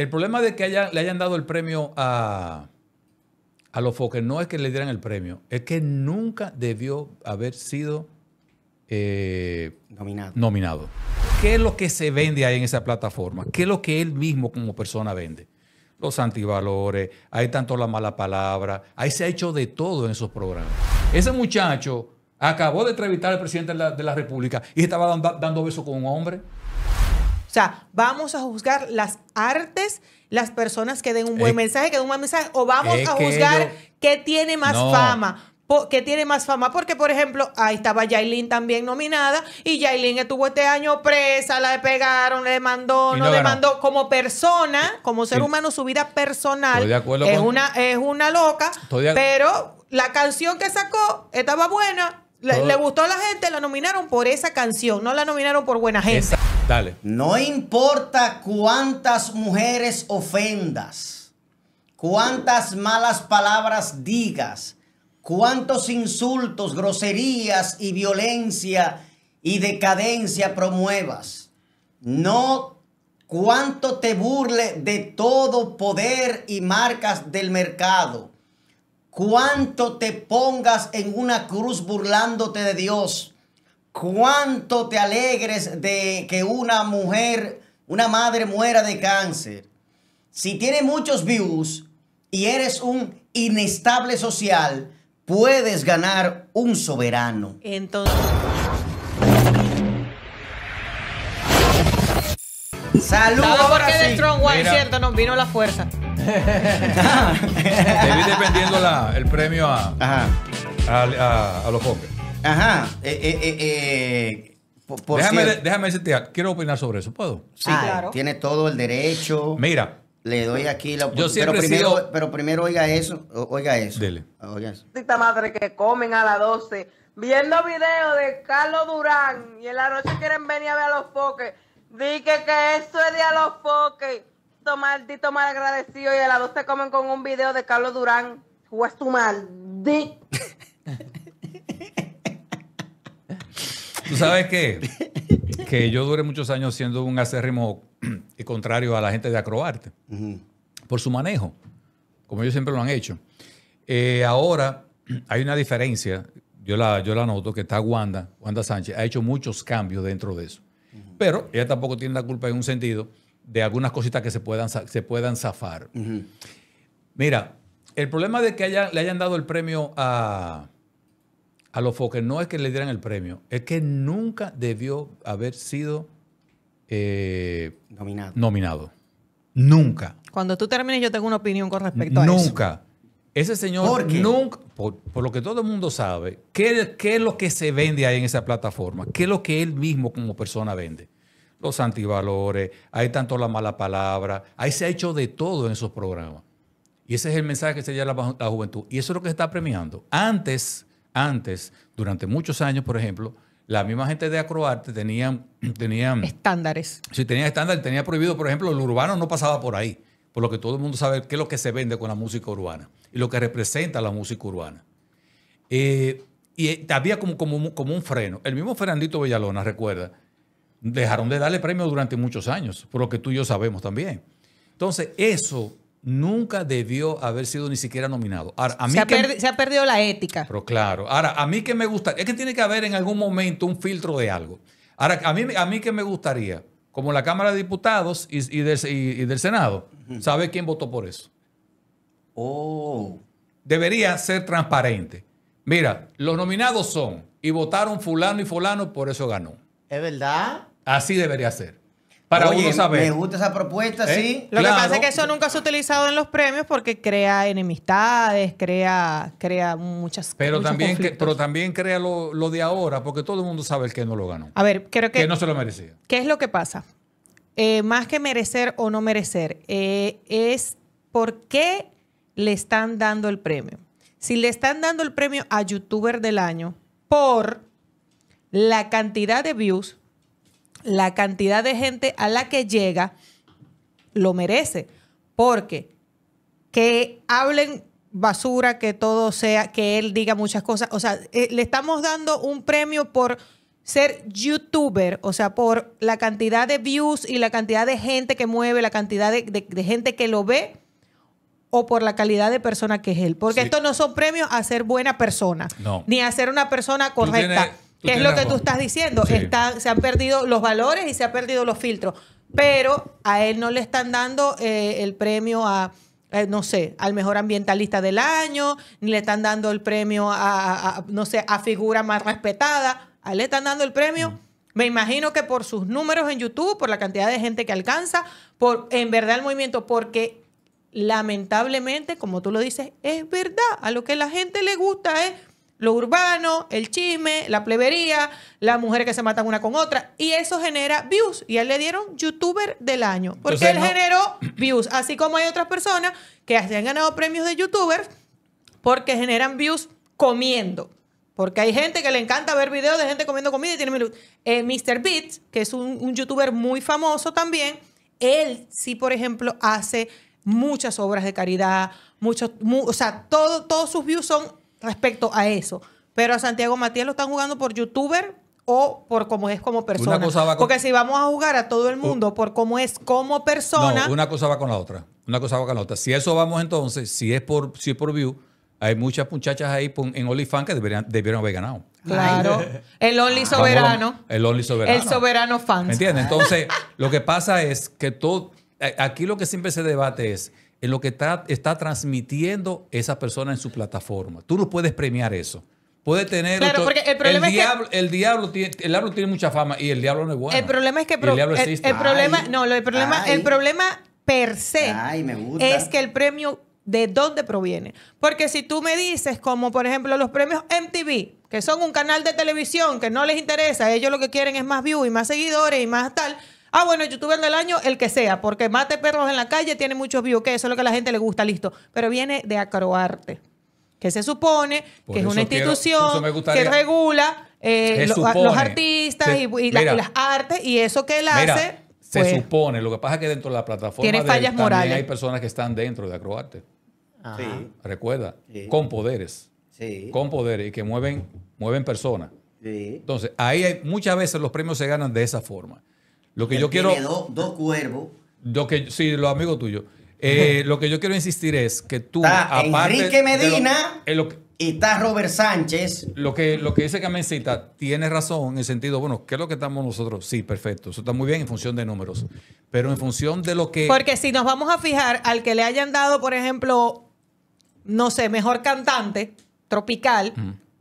El problema de que le hayan dado el premio a, los foques, no es que le dieran el premio, es que nunca debió haber sido eh, nominado. ¿Qué es lo que se vende ahí en esa plataforma? ¿Qué es lo que él mismo como persona vende? Los antivalores, hay tanto la mala palabra, ahí se ha hecho de todo en esos programas. Ese muchacho acabó de entrevistar al presidente de la, República y estaba dando, dando besos con un hombre. O sea, vamos a juzgar las artes, las personas que den un buen mensaje, que den un buen mensaje, o vamos a juzgar qué tiene más fama. qué tiene más fama, porque por ejemplo, ahí estaba Yailin también nominada y Yailin estuvo este año presa, la pegaron, le mandó, no, le mandó. Como persona, como ser humano, su vida personal es, una, es una loca, pero la canción que sacó estaba buena, le, gustó a la gente, la nominaron por esa canción, no la nominaron por buena gente. Dale. No importa cuántas mujeres ofendas, cuántas malas palabras digas, cuántos insultos, groserías y violencia y decadencia promuevas. No cuánto te burle de todo poder y marcas del mercado Cuánto te pongas en una cruz burlándote de Dios. Cuánto te alegres de que una mujer, una madre muera de cáncer. Si tiene muchos views y eres un inestable social, puedes ganar un soberano. Entonces... Saludos. por qué de cierto? Nos vino la fuerza. dependiendo la, el premio a, a, a, los hombres. Ajá. Eh, eh, eh, déjame, déjame decirte, quiero opinar sobre eso, ¿puedo? Sí, ah, claro. Tiene todo el derecho. Mira, le doy aquí la Yo pero primero, primero oiga eso, oiga eso. Dele. Ah, oiga eso. Esta madre que comen a las 12 viendo videos de Carlos Durán y en la noche quieren venir a ver a los foques. Dije que eso es de a los foques maldito mal agradecido y a las dos te comen con un video de Carlos Durán. Juez tu maldito. ¿Tú sabes qué? Que yo duré muchos años siendo un acérrimo y contrario a la gente de Acroarte por su manejo, como ellos siempre lo han hecho. Eh, ahora hay una diferencia, yo la, yo la noto, que está Wanda, Wanda Sánchez, ha hecho muchos cambios dentro de eso. Pero ella tampoco tiene la culpa en un sentido de algunas cositas que se puedan, se puedan zafar. Mira, el problema de que le hayan dado el premio a, a los foques no es que le dieran el premio, es que nunca debió haber sido eh, nominado. Nunca. Cuando tú termines, yo tengo una opinión con respecto a eso. Nunca. Ese señor ¿Por nunca, por, lo que todo el mundo sabe, ¿qué, ¿qué es lo que se vende ahí en esa plataforma? ¿Qué es lo que él mismo como persona vende? los antivalores, hay tanto la mala palabra, ahí se ha hecho de todo en esos programas. Y ese es el mensaje que se lleva la, la juventud. Y eso es lo que se está premiando. Antes, antes, durante muchos años, por ejemplo, la misma gente de Acroarte tenían, tenían estándares. Sí, tenía estándares, tenía prohibido, por ejemplo, el urbano no pasaba por ahí, por lo que todo el mundo sabe qué es lo que se vende con la música urbana y lo que representa la música urbana. Eh, y eh, había como, como, como, un freno. El mismo Fernandito Villalona, recuerda, dejaron de darle premio durante muchos años, por lo que tú y yo sabemos también. Entonces, eso nunca debió haber sido ni siquiera nominado. mí se, ha perdido la ética. Pero claro, ahora, a mí que me gustaría, es que tiene que haber en algún momento un filtro de algo. Ahora, a mí, a mí que me gustaría, como la Cámara de Diputados y, del, Senado, saber quién votó por eso. Oh. Debería ser transparente. Mira, los nominados son y votaron fulano y fulano, por eso ganó. ¿Es verdad? Así debería ser. Para uno saber. Me gusta esa propuesta, ¿Eh? sí. Lo que pasa es que eso nunca se ha utilizado en los premios porque crea enemistades, crea, crea muchas pero también Pero también crea lo, de ahora, porque todo el mundo sabe el que no lo ganó. A ver, creo que. Que no se lo merecía. ¿Qué es lo que pasa? Eh, más que merecer o no merecer, eh, es por qué le están dando el premio. Si le están dando el premio a youtuber del año por la cantidad de views, la cantidad de gente a la que llega lo merece, porque que hablen basura, que todo sea, que él diga muchas cosas, o sea, eh, le estamos dando un premio por ser youtuber, o sea, por la cantidad de views y la cantidad de gente que mueve, la cantidad de, gente que lo ve, o por la calidad de persona que es él. Porque estos no son premios a ser buena persona, ni a ser una persona correcta. ¿Qué es lo que tú estás diciendo? se han perdido los valores y se han perdido los filtros. Pero a él no le están dando eh, el premio a, no sé, al mejor ambientalista del año, ni le están dando el premio a, no sé, a figura más respetada. A él le están dando el premio. Mm. Me imagino que por sus números en YouTube, por la cantidad de gente que alcanza, por en verdad el movimiento, porque lamentablemente, como tú lo dices, es verdad. A lo que la gente le gusta es lo urbano, el chisme, la plebería, las mujeres que se matan una con otra. Y eso genera views. Y a él le dieron youtuber del año. Porque él generó views. Así como hay otras personas que se han ganado premios de YouTuber porque generan views comiendo. Porque hay gente que le encanta ver videos de gente comiendo comida y tiene mil... Eh, Mr. Beats, que es un, youtuber muy famoso también, él sí, por ejemplo, hace muchas obras de caridad, muchos, o sea, todo, todos sus views son respecto a eso. Pero a Santiago Matías lo están jugando por youtuber o por cómo es como persona. Porque si vamos a jugar a todo el mundo por cómo es como persona. una cosa va con la otra. Una cosa va con la otra. Si eso vamos entonces, si es por, si es por view, hay muchas muchachas ahí en OnlyFans que deberían, debieron haber ganado. Claro. Ah. El Only ah. Soberano. el Only Soberano. El Soberano Fans. ¿Me entiendes? Entonces, lo que pasa es que todo. Eh, aquí lo que siempre se debate es en lo que está, está, transmitiendo esa persona en su plataforma. Tú no puedes premiar eso. Puede tener. porque el diablo, El diablo, tiene, el tiene mucha fama y el diablo no es bueno. El problema es que. el, diablo existe. problema, no, el problema, el problema per se es que el premio de dónde proviene. Porque si tú me dices, como por ejemplo los premios MTV, que son un canal de televisión que no les interesa, ellos lo que quieren es más views y más seguidores y más tal Ah, bueno, youtuber del año, el que sea, porque mate perros en la calle, tiene muchos views, que eso es lo que a la gente le gusta, listo. Pero viene de acroarte, que se supone que es una institución que regula eh, los artistas y, las artes, y eso que él hace. se pues, supone, lo que pasa es que dentro de la plataforma tiene fallas morales. hay personas que están dentro de acroarte. Recuerda, con poderes. Con poderes y que mueven, mueven personas. Entonces, ahí hay, muchas veces los premios se ganan de esa forma. Lo que yo quiero. Dos cuervos. Lo que, sí, los amigos tuyos. Eh, lo que yo quiero insistir es que tú. Está Enrique Medina. Eh, y está Robert Sánchez. Lo que, lo que dice Camencita tiene razón en el sentido, bueno, ¿qué es lo que estamos nosotros? Sí, perfecto. Eso está muy bien en función de números. Pero en función de lo que. Porque si nos vamos a fijar, al que le hayan dado, por ejemplo, no sé, mejor cantante tropical.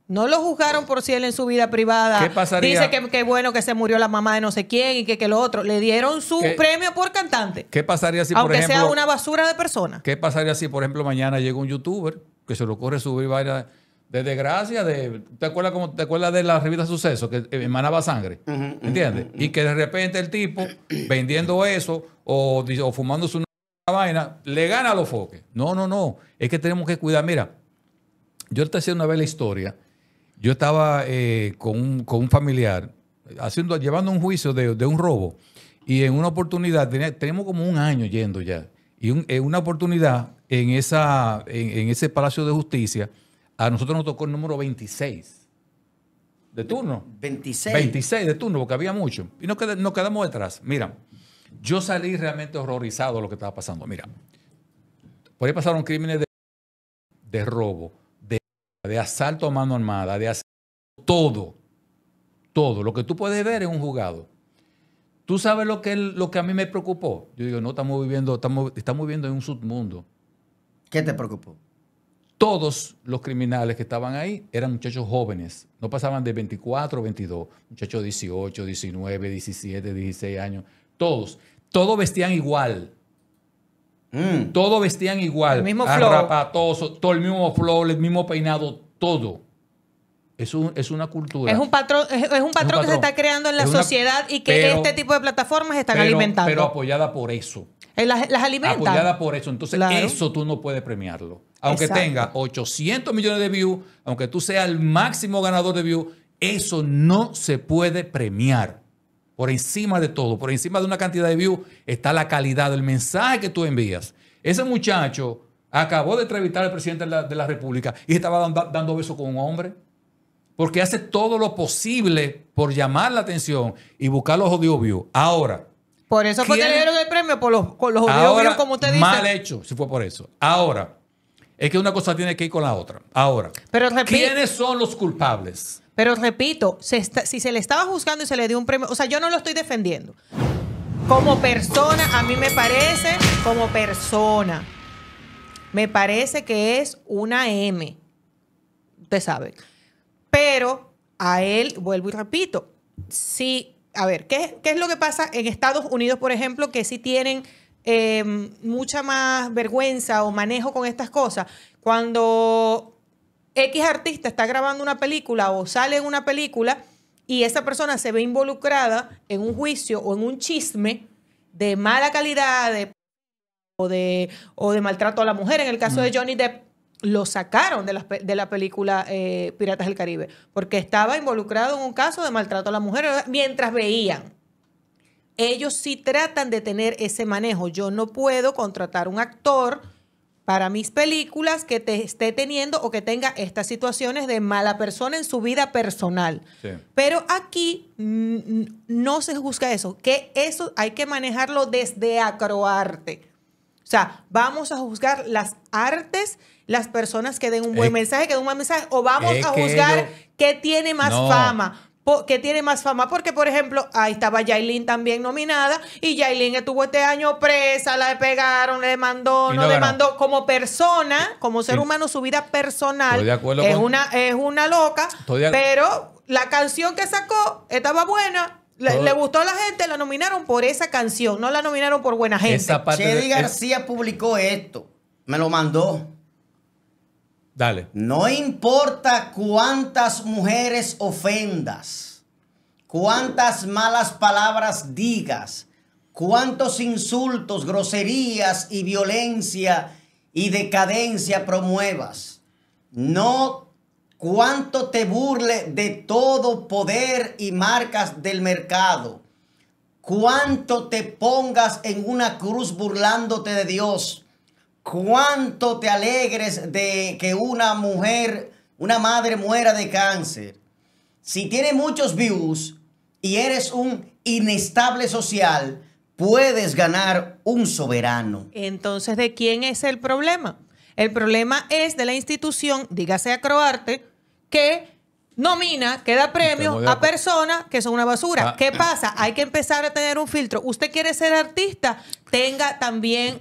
No lo juzgaron por si él en su vida privada ¿Qué dice que, bueno que se murió la mamá de no sé quién y que, que lo otro. Le dieron su premio por cantante. ¿Qué pasaría si, por ejemplo, sea una basura de personas. ¿Qué pasaría si, por ejemplo, mañana llega un youtuber que se le ocurre subir varias de desgracia, de, ¿te acuerdas, ¿te de la revista Suceso que emanaba eh, sangre? ¿Entiendes? Y que de repente el tipo vendiendo eso o, fumando su vaina le gana a los foques. No, no, no. Es que tenemos que cuidar. Mira, yo te haciendo una vez la historia yo estaba eh, con, un, familiar haciendo, llevando un juicio de, un robo y en una oportunidad, tenemos como un año yendo ya, y en eh, una oportunidad en, esa, en, ese Palacio de Justicia, a nosotros nos tocó el número 26. ¿De turno? 26. 26 de turno, porque había mucho. Y nos, quedamos detrás. Mira, yo salí realmente horrorizado de lo que estaba pasando. Mira, por ahí pasaron crímenes de robo, de asalto a mano armada, de asalto, todo, todo. Lo que tú puedes ver es un juzgado. ¿Tú sabes lo que, lo que a mí me preocupó? Yo digo, no, estamos viviendo, estamos, viviendo en un submundo. ¿Qué te preocupó? Todos los criminales que estaban ahí eran muchachos jóvenes, no pasaban de 24 22, muchachos 18, 19, 17, 16 años, todos, todos vestían igual, Mm. Todo vestían igual. El mismo flow. todo el mismo flow, el mismo peinado, todo. Es, una cultura. Es un patrón, es, un que se está creando en la sociedad y que este tipo de plataformas están alimentando. Pero apoyada por eso. Eh, las, las alimentan. Apoyada por eso. Entonces, eso tú no puedes premiarlo. Aunque tenga 800 millones de views, aunque tú seas el máximo ganador de views, eso no se puede premiar. Por encima de todo, por encima de una cantidad de views, está la calidad del mensaje que tú envías. Ese muchacho acabó de entrevistar al presidente de la, República y estaba dando, dando besos con un hombre. Porque hace todo lo posible por llamar la atención y buscar los odios views. Ahora. Por eso fue el premio, por los, como usted dice. Mal hecho, si fue por eso. Ahora. Es que una cosa tiene que ir con la otra. Ahora, Pero, ¿quiénes son los culpables? Pero repito, si se le estaba juzgando y se le dio un premio, o sea, yo no lo estoy defendiendo. Como persona, a mí me parece, como persona, me parece que es una M. Usted sabe. Pero a él, vuelvo y repito, sí, a ver, ¿qué, es lo que pasa en Estados Unidos, por ejemplo, que sí tienen eh, mucha más vergüenza o manejo con estas cosas? Cuando X artista está grabando una película o sale en una película y esa persona se ve involucrada en un juicio o en un chisme de mala calidad o, de, o de maltrato a la mujer, en el caso de Johnny Depp, lo sacaron de la, película eh, Piratas del Caribe, porque estaba involucrado en un caso de maltrato a la mujer mientras veían. Ellos sí tratan de tener ese manejo. Yo no puedo contratar un actor para mis películas que te esté teniendo o que tenga estas situaciones de mala persona en su vida personal. Pero aquí no se juzga eso, que eso hay que manejarlo desde acroarte. O sea, vamos a juzgar las artes, las personas que den un buen mensaje, que den un buen mensaje, o vamos a juzgar qué tiene más fama que tiene más fama, porque por ejemplo, ahí estaba Yailin también nominada y Yailin estuvo este año presa, la pegaron, le mandó no, le mandó como persona, como ser humano, su vida personal. es una es una loca, pero la canción que sacó estaba buena, le, gustó a la gente, la nominaron por esa canción, no la nominaron por buena gente. Chedi García publicó esto, me lo mandó. No importa cuántas mujeres ofendas, cuántas malas palabras digas, cuántos insultos, groserías y violencia y decadencia promuevas. No cuánto te burle de todo poder y marcas del mercado. Cuánto te pongas en una cruz burlándote de Dios cuánto te alegres de que una mujer, una madre muera de cáncer. Si tiene muchos views y eres un inestable social, puedes ganar un soberano. Entonces, ¿de quién es el problema? El problema es de la institución, dígase a Croarte, que nomina, que da premios a personas que son una basura. Ah. ¿Qué pasa? Hay que empezar a tener un filtro. Usted quiere ser artista, tenga también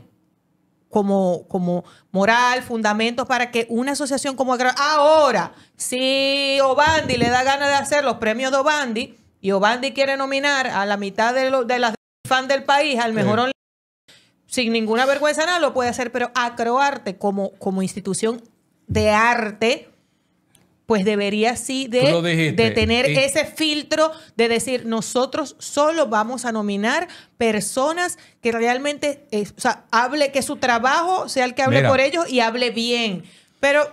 como, como moral, fundamentos para que una asociación como ahora, si Obandi le da ganas de hacer los premios de Obandi y Obandi quiere nominar a la mitad de, los de las fan del país al mejor sin ninguna vergüenza nada lo puede hacer, pero Acroarte como, como institución de arte pues debería sí de, tener ese filtro de decir, nosotros solo vamos a nominar personas que realmente, hable, que su trabajo sea el que hable por ellos y hable bien. Pero,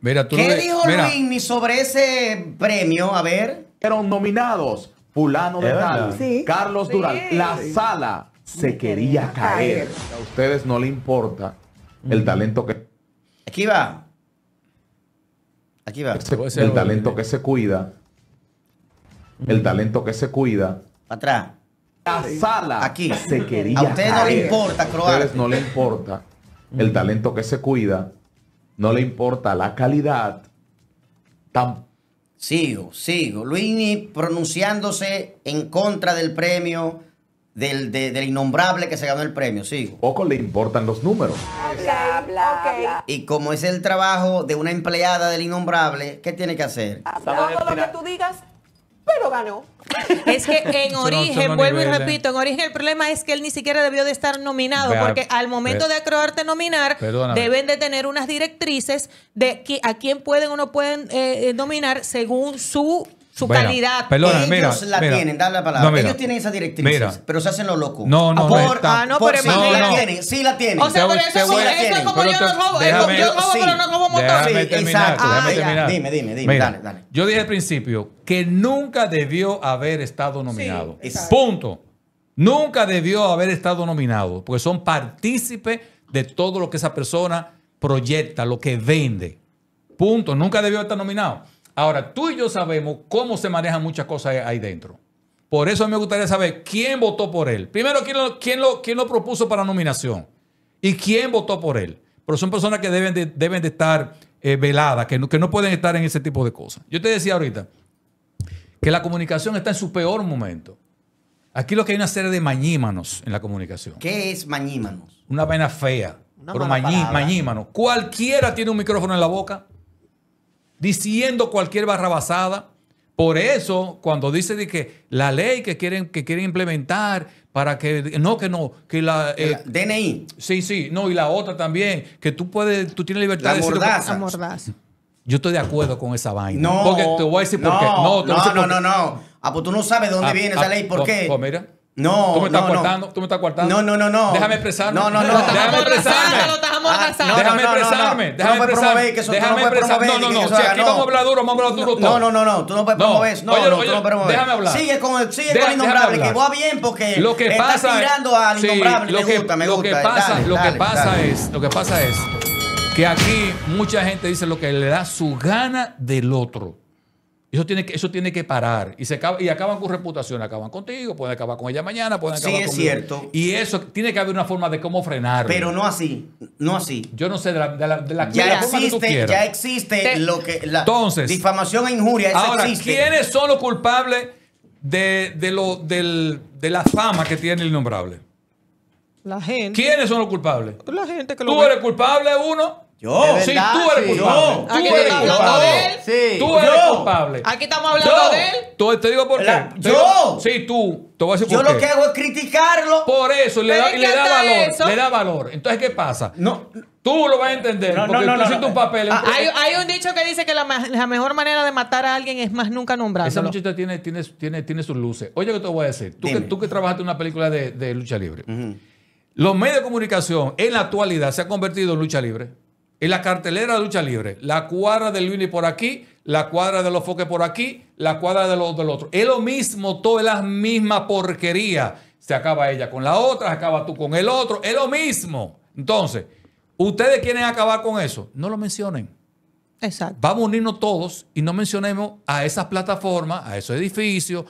mira, ¿qué dijo Luis sobre ese premio? A ver. pero nominados Pulano de tal, Carlos Durán, La sala se quería, caer. A ustedes no le importa el mm. talento que... Aquí va. Aquí va. Este el, mm. talento que se cuida. El talento que se cuida. atrás. La sala aquí se quería. A ustedes no le importa, Croacia. A ustedes no le importa el mm. talento que se cuida. No le importa la calidad. Tan... Sigo, sigo. Luini pronunciándose en contra del premio del, de, del innombrable que se ganó el premio, sigo. Poco le importan los números. Ah, y como es el trabajo de una empleada del innombrable, ¿qué tiene que hacer? Ah, Todo lo que tú digas, pero ganó. Es que en origen, vuelvo y ¿eh? repito, en origen el problema es que él ni siquiera debió de estar nominado, porque al momento de acroarte nominar, deben de tener unas directrices de a quién pueden o no pueden eh, eh, nominar según su su calidad, ellos la tienen, dale la palabra. ellos tienen esas directrices, pero se hacen lo loco. No, no, no. ah, no, ah, pero la tienen, sí la tienen. O sea, por eso, es como yo no yo pero no robo motor. Déjame terminar, Dime, dime, dime, dale, dale. Yo dije al principio que nunca debió haber estado nominado. Punto. Nunca debió haber estado nominado, porque son partícipes de todo lo que esa persona proyecta, lo que vende. Punto. Nunca debió estar nominado. Ahora, tú y yo sabemos cómo se manejan muchas cosas ahí dentro. Por eso me gustaría saber quién votó por él. Primero, quién lo, lo, propuso para nominación y quién votó por él. Pero son personas que deben de, deben de estar eh, veladas, que no, que no pueden estar en ese tipo de cosas. Yo te decía ahorita que la comunicación está en su peor momento. Aquí lo que hay una serie de mañímanos en la comunicación. ¿Qué es mañímanos? Una vaina fea. pero mañí, mañímanos. Cualquiera tiene un micrófono en la boca diciendo cualquier barrabasada. Por eso, cuando dice de que la ley que quieren, que quieren implementar para que. No, que no, que la. Eh, DNI. Sí, sí, no, y la otra también, que tú puedes, tú tienes libertad de mordaza. mordaza. Yo estoy de acuerdo con esa vaina. No. Porque te voy a decir no, por qué. No, no, no, no, Ah, pues tú no sabes de dónde ah, viene esa ah, ley, ¿por pues, qué? Pues mira. No, tú me estás no, cortando, no. tú me estás cortando. No, no, no, Déjame expresarme. No, no, no. Déjame expresarme. Ah, no, déjame expresarme. Déjame expresarme. déjame expresarme. No, no, no. aquí vamos a hablar duro, vamos a hablar duro No, no, no, Tú no puedes promover No, no, no Déjame hablar. Sigue con el, sigue innombrable, que va bien porque lo tirando al innombrable. Sí, lo que, me gusta, me lo Que pasa, lo que pasa es, lo que pasa es que aquí mucha gente dice lo que le da su gana del otro. Eso tiene, que, eso tiene que parar. Y, se acaba, y acaban con reputación, acaban contigo, pueden acabar con ella mañana, pueden acabar sí, es cierto. Y eso tiene que haber una forma de cómo frenar. Pero no así, no así. Yo no sé, de la, ya, que tú quieras. ya existe, Ya existe lo que... Entonces, difamación e injuria, eso ahora, ¿quiénes son los culpables de, lo, de la fama que tiene el innombrable? La gente. ¿Quiénes son los culpables? La gente que Tú eres culpable, uno. Yo, sí, tú eres culpable. Tú eres culpable. Tú eres culpable. Aquí estamos hablando de él. te digo por qué. yo. sí, tú. Te voy a decir yo lo que hago es criticarlo. Por eso, le da, le da valor. Le da valor. Entonces, ¿qué pasa? No. Tú lo vas a entender, porque no, un papel. Ah, hay, un dicho que dice que la, mejor manera de matar a alguien es más nunca nombrarlo. Esa muchacha tiene, tiene, tiene, sus luces. Oye, ¿qué te voy a decir? Tú, que, trabajaste en una película de, lucha libre. Los medios de comunicación en la actualidad se han convertido en lucha libre. En la cartelera de lucha libre, la cuadra del Luini por aquí, la cuadra de los foques por aquí, la cuadra de los del otro. Es lo mismo, todas las la misma porquería. Se acaba ella con la otra, se acaba tú con el otro, es lo mismo. Entonces, ustedes quieren acabar con eso, no lo mencionen. Exacto. Vamos a unirnos todos y no mencionemos a esas plataformas, a esos edificios,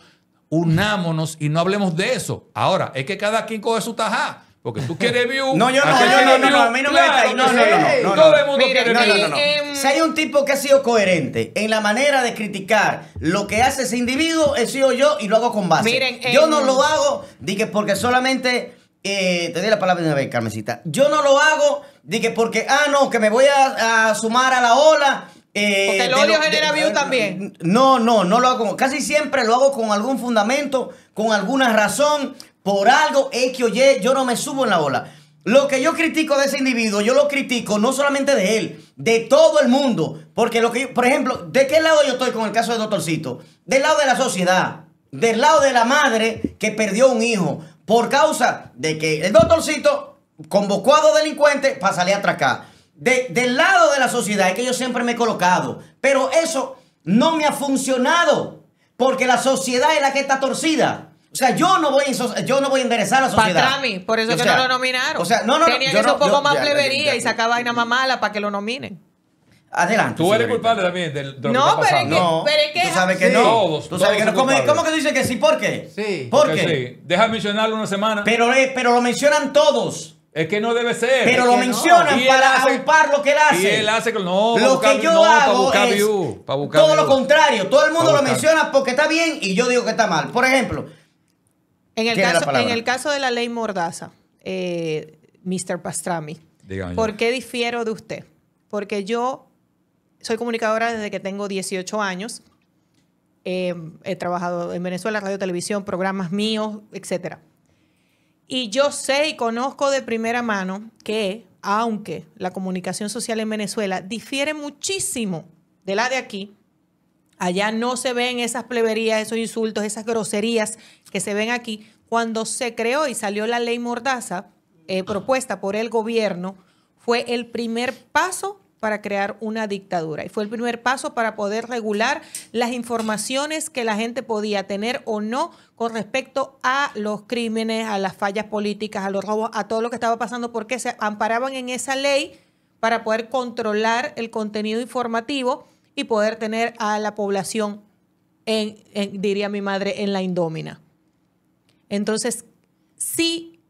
unámonos y no hablemos de eso. Ahora, es que cada quien coge su tajá. Porque tú quieres view. No, yo no, yo no, no, a mí no me No, no, no, no, no, No, Si hay un tipo que ha sido coherente en la manera de criticar lo que hace ese individuo, he sido yo y lo hago con base. yo no lo hago dije, porque solamente. Eh, te doy la palabra de una vez, Carmencita. Yo no lo hago dije, porque, ah, no, que me voy a, sumar a la ola. Eh, porque el odio genera view también. No, no, no lo hago. Casi siempre lo hago con algún fundamento, con alguna razón por algo es que oye... yo no me subo en la ola. Lo que yo critico de ese individuo, yo lo critico no solamente de él, de todo el mundo. Porque lo que yo, por ejemplo, ¿de qué lado yo estoy con el caso del Doctorcito? Del lado de la sociedad, del lado de la madre que perdió un hijo por causa de que el Doctorcito convocó a dos delincuentes para salir a del lado de la sociedad es que yo siempre me he colocado, pero eso no me ha funcionado porque la sociedad es la que está torcida. O sea, yo no voy, yo no voy a enderezar a la sociedad. Patrami, por eso que no lo nominaron. O sea, no, no, Tenía que ser un poco más plebería y sacar vaina más mala para que lo nominen. Adelante. Tú eres culpable también del no, Pero no, pero es que... Tú sabes que no. tú sabes que no. ¿Cómo, que tú dices que sí? ¿Por qué? Sí. ¿Por qué? Sí. Deja mencionarlo una semana. Pero, pero lo mencionan todos. Es que no debe ser. Pero lo mencionan para aupar lo que él hace. Y él hace no, lo que yo hago es todo lo contrario. Todo el mundo lo menciona porque está bien y yo digo que está mal. Por ejemplo, en el, caso, de la ley Mordaza, eh, Mr. Pastrami, ¿por qué difiero de usted? Porque yo soy comunicadora desde que tengo 18 años. Eh, he trabajado en Venezuela, radio, televisión, programas míos, etc. Y yo sé y conozco de primera mano que, aunque la comunicación social en Venezuela difiere muchísimo de la de aquí, Allá no se ven esas pleberías, esos insultos, esas groserías que se ven aquí. Cuando se creó y salió la ley Mordaza, eh, propuesta por el gobierno, fue el primer paso para crear una dictadura y fue el primer paso para poder regular las informaciones que la gente podía tener o no con respecto a los crímenes, a las fallas políticas, a los robos, a todo lo que estaba pasando, porque se amparaban en esa ley para poder controlar el contenido informativo y poder tener a la población, en, diría mi madre, en la indómina. Entonces, sí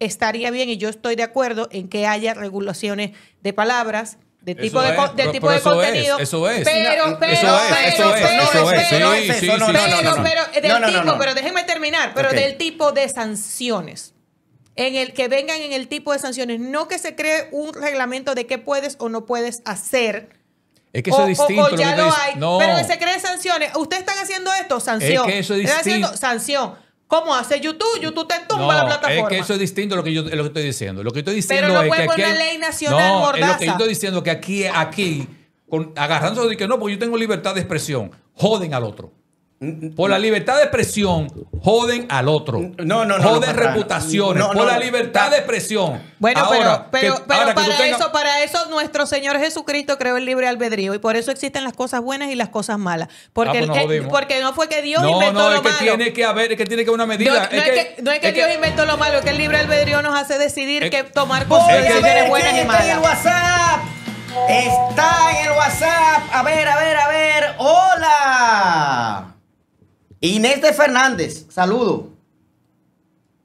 estaría bien, y yo estoy de acuerdo en que haya regulaciones de palabras, de tipo de, del tipo de contenido. eso es. Pero, pero, pero, pero, pero, pero, pero déjenme terminar, pero del tipo de sanciones. En el que vengan en el tipo de sanciones, no que se cree un reglamento de qué puedes o no puedes hacer, es que eso es distinto. no Pero que se creen sanciones. Ustedes están haciendo esto, sanción. Es que eso es distinto. sanción. ¿Cómo hace YouTube? YouTube te tumba la plataforma. Es que eso es distinto a lo que yo lo que estoy diciendo. Lo que estoy diciendo Pero no es que una ley nacional no, mordaza. lo que yo estoy diciendo que aquí, aquí, agarrándose de que no, porque yo tengo libertad de expresión, joden al otro. Por la libertad de expresión, joden al otro. No, no, no. Joden reputaciones. por la libertad de expresión. Bueno, pero, para, eso, para eso nuestro Señor Jesucristo creó el libre albedrío. Y por eso existen las cosas buenas y las cosas malas. Porque, ah, pues porque no fue que Dios inventó lo que malo. Tiene que es que tiene que haber una medida. No es, que, Dios inventó lo malo, es que el libre albedrío nos hace decidir que tomar pues cosas buenas y malas. Está en el WhatsApp. A ver, a ver, a ver. ¡Hola! Inés de Fernández, saludo.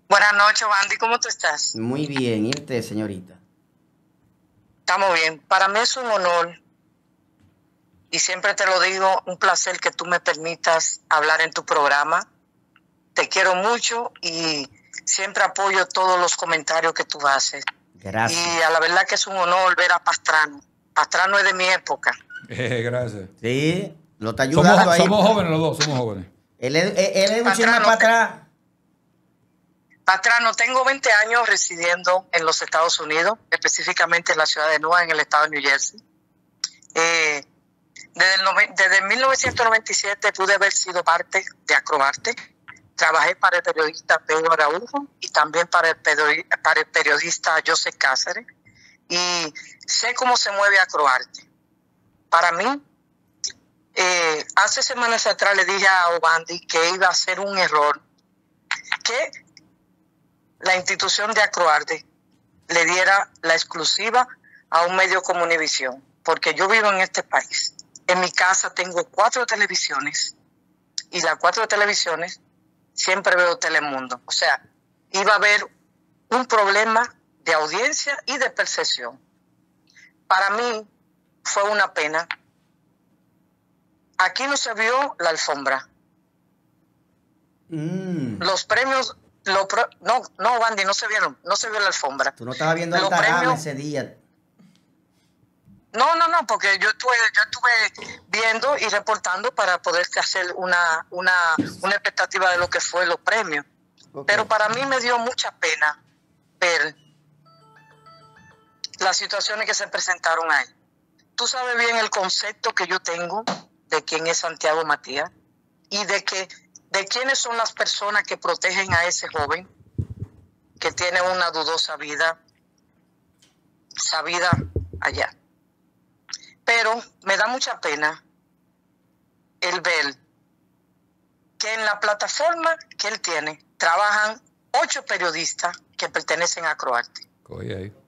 Buenas noches, Bandy, ¿cómo te estás? Muy bien, ¿y usted, señorita? Estamos bien. Para mí es un honor y siempre te lo digo, un placer que tú me permitas hablar en tu programa. Te quiero mucho y siempre apoyo todos los comentarios que tú haces. Gracias. Y a la verdad que es un honor ver a Pastrano. Pastrano es de mi época. Eh, gracias. Sí, lo está ayudando ahí. Somos jóvenes los dos, somos jóvenes. Él es, un para atrás. no tengo 20 años residiendo en los Estados Unidos, específicamente en la ciudad de Nueva en el estado de New Jersey. Eh, desde, desde 1997 pude haber sido parte de Acroarte Trabajé para el periodista Pedro Araújo y también para el, periodista Joseph Cáceres. Y sé cómo se mueve Acroarte, Para mí, hace semanas atrás le dije a Obandi que iba a ser un error que la institución de Acroarte le diera la exclusiva a un medio como Univisión, porque yo vivo en este país. En mi casa tengo cuatro televisiones y las cuatro televisiones siempre veo Telemundo. O sea, iba a haber un problema de audiencia y de percepción. Para mí fue una pena Aquí no se vio la alfombra. Mm. Los premios, no, no, Bandy, no se vieron, no se vio la alfombra. Tú no estabas viendo el premios... ese día. No, no, no, porque yo estuve, yo estuve viendo y reportando para poder hacer una, una, una expectativa de lo que fue los premios. Pero para mí me dio mucha pena ver las situaciones que se presentaron ahí. Tú sabes bien el concepto que yo tengo de quién es Santiago Matías y de que de quiénes son las personas que protegen a ese joven que tiene una dudosa vida sabida allá. Pero me da mucha pena el ver que en la plataforma que él tiene trabajan ocho periodistas que pertenecen a Croarte. Oye ahí.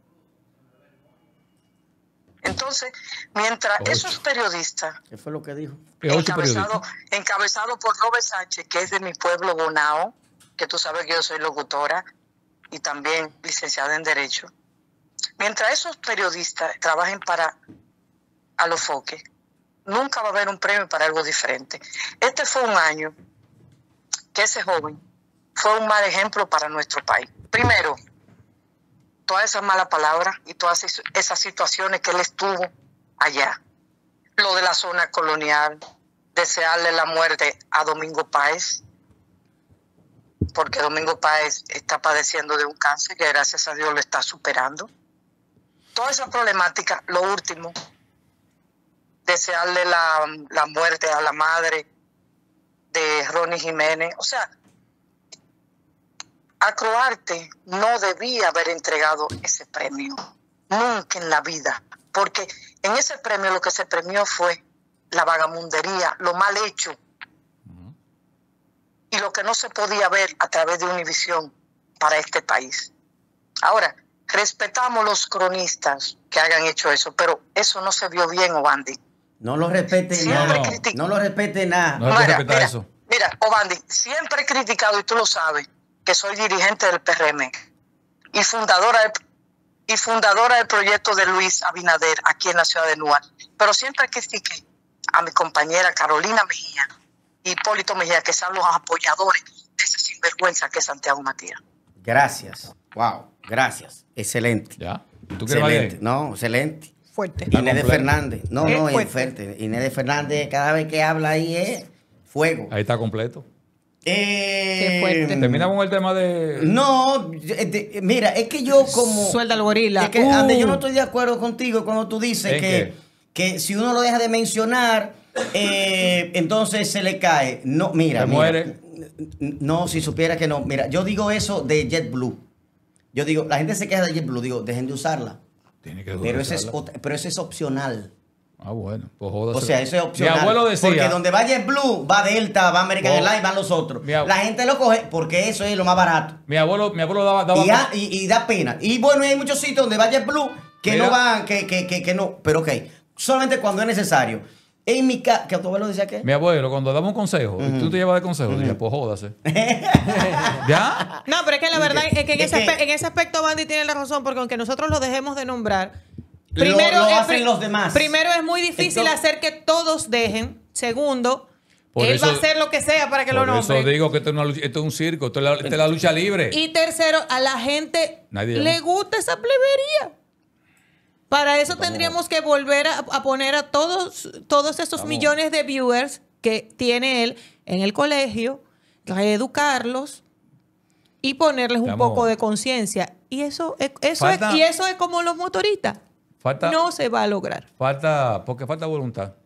Entonces, mientras esos periodistas, ¿Qué fue lo que Encabezado, por Robert Sánchez, que es de mi pueblo Bonao, que tú sabes que yo soy locutora y también licenciada en Derecho, mientras esos periodistas trabajen para Alofoque, nunca va a haber un premio para algo diferente. Este fue un año que ese joven fue un mal ejemplo para nuestro país. Primero, todas esas malas palabras y todas esas situaciones que él estuvo allá. Lo de la zona colonial, desearle la muerte a Domingo Páez, porque Domingo Páez está padeciendo de un cáncer que gracias a Dios lo está superando. Toda esa problemática, lo último, desearle la muerte a la madre de Ronnie Jiménez, o sea, Acroarte no debía haber entregado ese premio, nunca en la vida, porque en ese premio lo que se premió fue la vagamundería, lo mal hecho y lo que no se podía ver a través de Univisión para este país. Ahora, respetamos los cronistas que hayan hecho eso, pero eso no se vio bien, Obandi. No lo respete nada. No, lo respete nada. mira, Obandi, siempre he criticado, y tú lo sabes, que soy dirigente del PRM y fundadora y fundadora del proyecto de Luis Abinader aquí en la ciudad de Nueva. Pero siempre que critiqué a mi compañera Carolina Mejía y Hipólito Mejía, que son los apoyadores de esa sinvergüenza que es Santiago Matías. Gracias. Wow. Gracias. Excelente. ¿Ya? ¿Tú excelente. No, excelente. Fuerte. Inés Fernández. No, no, fuerte. Inés Fernández, cada vez que habla ahí es fuego. Ahí está completo. Eh, Terminamos el tema de. No, eh, mira, es que yo como. Suelta al gorila. yo no uh. estoy de acuerdo contigo cuando tú dices que, que, si uno lo deja de mencionar, eh, entonces se le cae. No, mira. No, si supiera que no. Mira, yo digo eso de JetBlue. Yo digo, la gente se queja de JetBlue, digo, dejen de usarla. Tiene que pero, ese pero ese es opcional. Ah, bueno. Pues jódase. O sea, eso es opcional. Mi abuelo decía. Porque donde vaya el Blue, va Delta, va American oh, Airlines, van los otros. La gente lo coge porque eso es lo más barato. Mi abuelo, mi abuelo daba. daba y, y, y, da pena. Y bueno, hay muchos sitios donde vaya el Blue que no van, que, que, que, que, no. Pero ok. Solamente cuando es necesario. En mi casa, ¿qué tu abuelo decía qué? Mi abuelo, cuando daba un consejo, tú te llevas de consejo, Dije pues jódase. ¿Ya? No, pero es que la verdad es que en, ese, aspecto, en ese aspecto Bandy tiene la razón, porque aunque nosotros lo dejemos de nombrar, Primero, hacen los demás. Primero es muy difícil hacer que todos dejen. Segundo, él va a hacer lo que sea para que lo nombre. Eso digo que esto es, un circo, esto es, la, lucha libre. Y tercero, a la gente le gusta esa plebería. Para eso tendríamos que volver a, poner a todos, todos esos millones de viewers que tiene él en el colegio, educarlos y ponerles un poco de conciencia. Y eso, eso y eso es como los motoristas no se va a lograr. Falta, porque falta voluntad.